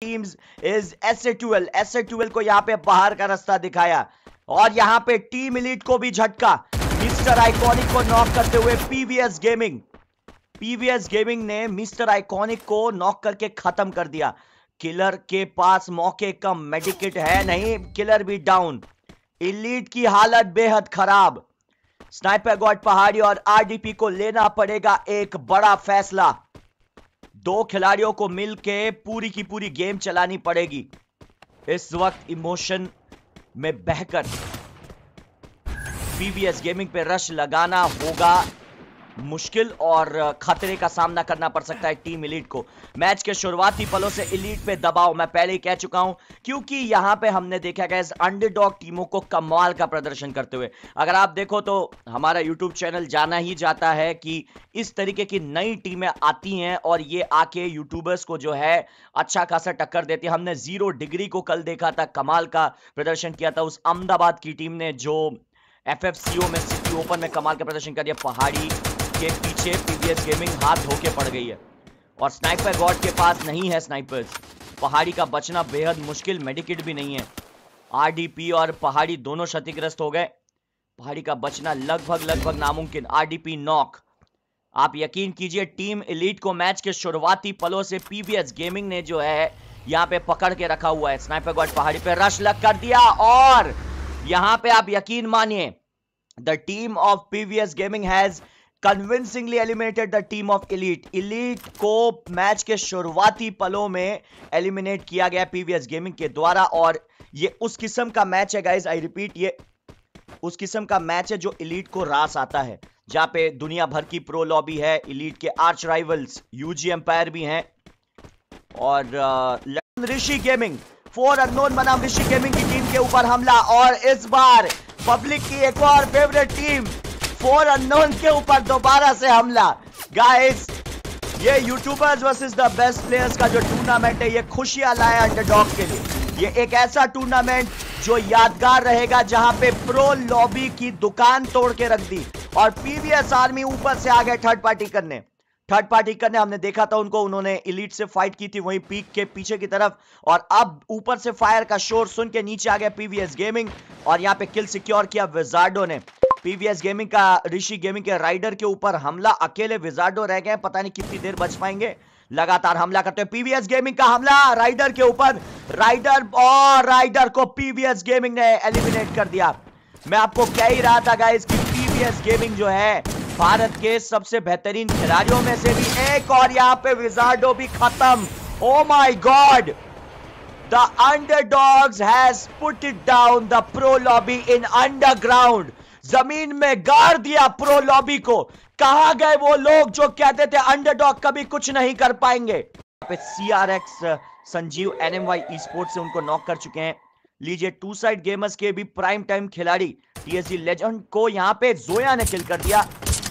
teams is S S को यहां पे बाहर का रास्ता दिखाया और यहां पे टीम इलीट को भी झटका मिस्टर आइकॉनिक को नॉक करते हुए पीवीएस गेमिंग पीवीएस गेमिंग ने मिस्टर आइकॉनिक को नॉक करके खत्म कर दिया किलर के पास मौके का मेडिकेट है नहीं किलर भी डाउन इलीट की हालत बेहद खराब स्नाइपर गॉड पहाड़ी और आरडीपी को लेना पड़ेगा एक बड़ा फैसला दो खिलाड़ियों को मिलके पूरी की पूरी गेम चलानी पड़ेगी इस वक्त इमोशन में बहकर पीबीएस गेमिंग पे रश लगाना होगा मुश्किल और खतरे का सामना करना पड़ सकता है टीम इलीट को मैच के शुरुआती पलों से इलीट पे दबाव मैं पहले ही कह चुका हूं क्योंकि यहां पे हमने देखा गया अंडरडॉग टीमों को कमाल का प्रदर्शन करते हुए अगर आप देखो तो हमारा यूट्यूब चैनल जाना ही जाता है कि इस तरीके की नई टीमें आती हैं और ये आके यूट्यूबर्स को जो है अच्छा खासा टक्कर देती है हमने जीरो डिग्री को कल देखा था कमाल का प्रदर्शन किया था उस अहमदाबाद की टीम ने जो एफ में सिटी ओपन में कमाल का प्रदर्शन कर दिया पहाड़ी के पीछे पीवीएस गेमिंग हाथ धोके पड़ गई है और स्नाइपर गॉड के पास नहीं है स्नाइपर्स पहाड़ी का बचना बेहद मुश्किल मेडिकेट भी नहीं है आरडीपी और पहाड़ी दोनों क्षतिग्रस्त हो गए पहाड़ी का बचना लगभग लगभग नामुमकिन आरडीपी नॉक आप यकीन कीजिए टीम इलीट को मैच के शुरुआती पलों से पीवीएस गेमिंग ने जो है यहाँ पे पकड़ के रखा हुआ है स्नाइपर गॉड पहाड़ी पे रश लग कर दिया और यहाँ पे आप यकीन मानिए the team of PVS gaming has convincingly eliminated the team of elite elite को मैच के शुरुआती पलों में एलिमिनेट किया गया पीवीएस गेमिंग के द्वारा और ये उस किस्म का मैच है गाइज आई रिपीट ये उस किस्म का मैच है जो इलीट को रास आता है जहां पे दुनिया भर की प्रो लॉबी है इलीट के आर्च राइवल्स यूजी एम्पायर भी हैं और ऋषि गेमिंग फोर अनोन बनाम ऋषि गेमिंग की टीम के ऊपर हमला और इस बार पब्लिक की एक और फेवरेट टीम फोर अननोन के ऊपर दोबारा से हमला गाइस ये YouTubers versus the best players का जो टूर्नामेंट है ये खुशियां लाया अंडरडॉग के लिए ये एक ऐसा टूर्नामेंट जो यादगार रहेगा जहां पे प्रो लॉबी की दुकान तोड़ के रख दी और पीवीएस आर्मी ऊपर से आ गए थर्ड पार्टी करने थर्ड पार्टी करने हमने देखा था उनको उन्होंने इलीट से फाइट की थी वहीं पीक के पीछे की तरफ और अब ऊपर से फायर का शोर सुन के नीचे आ गया पीवीएस गेमिंग और यहाँ पे किल सिक्योर किया विजार्डो ने पीवीएस गेमिंग का ऋषि गेमिंग के राइडर के ऊपर हमला अकेले विजार्डो रह गए पता नहीं कितनी देर बच पाएंगे लगातार हमला करते हैं पीवीएस गेमिंग का हमला राइडर के ऊपर राइडर और राइडर को पीवीएस गेमिंग ने एलिमिनेट कर दिया मैं आपको कह ही रहा था गाइस कि पीवीएस गेमिंग जो है भारत के सबसे बेहतरीन खिलाड़ियों में से भी एक और यहां पे विजार्डो भी खत्म oh my god the underdogs has put it down the pro lobby in underground जमीन में गाड़ दिया प्रो लॉबी को कहा गए वो लोग जो कहते थे अंडरडॉग कभी कुछ नहीं कर पाएंगे C R X Sanjeev N M Y sport से उनको नॉक कर चुके हैं लीजिए टू साइड गेमर्स के भी प्राइम टाइम खिलाड़ी टीएसजी लेजेंड को यहाँ पे जोया ने किल कर दिया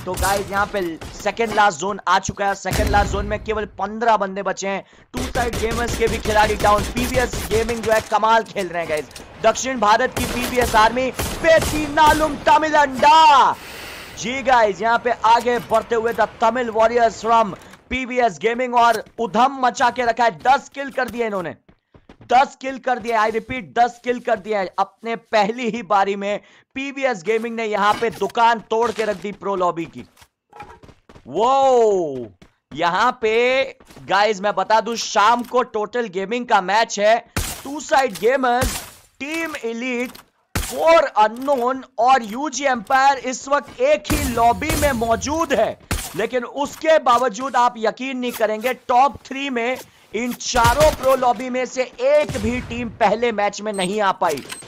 तो गाइस यहाँ पे सेकेंड लास्ट जोन आ चुका है सेकंड लास्ट जोन में केवल पंद्रह बंदे बचे हैं टू साइड गेमर्स के भी खिलाड़ी डाउन पीवीएस गेमिंग जो है कमाल खेल रहे हैं गाइस दक्षिण भारत की पीबीएस आर्मी पेटी नालुम तमिल अंडा जी गाइज यहाँ पे आगे बढ़ते हुए the Tamil warriors from PBS gaming और उधम मचा के रखा है दस किल कर दिए इन्होंने दस किल कर दिए आई रिपीट दस किल कर दिए अपने पहली ही बारी में पीबीएस गेमिंग ने यहां पे दुकान तोड़ के रख दी प्रो लॉबी की वो यहां पे गाइस मैं बता दूं शाम को टोटल गेमिंग का मैच है two side gamers team elite four unknown और यूजी एम्पायर इस वक्त एक ही लॉबी में मौजूद है लेकिन उसके बावजूद आप यकीन नहीं करेंगे टॉप थ्री में इन चारों प्रो लॉबी में से एक भी टीम पहले मैच में नहीं आ पाई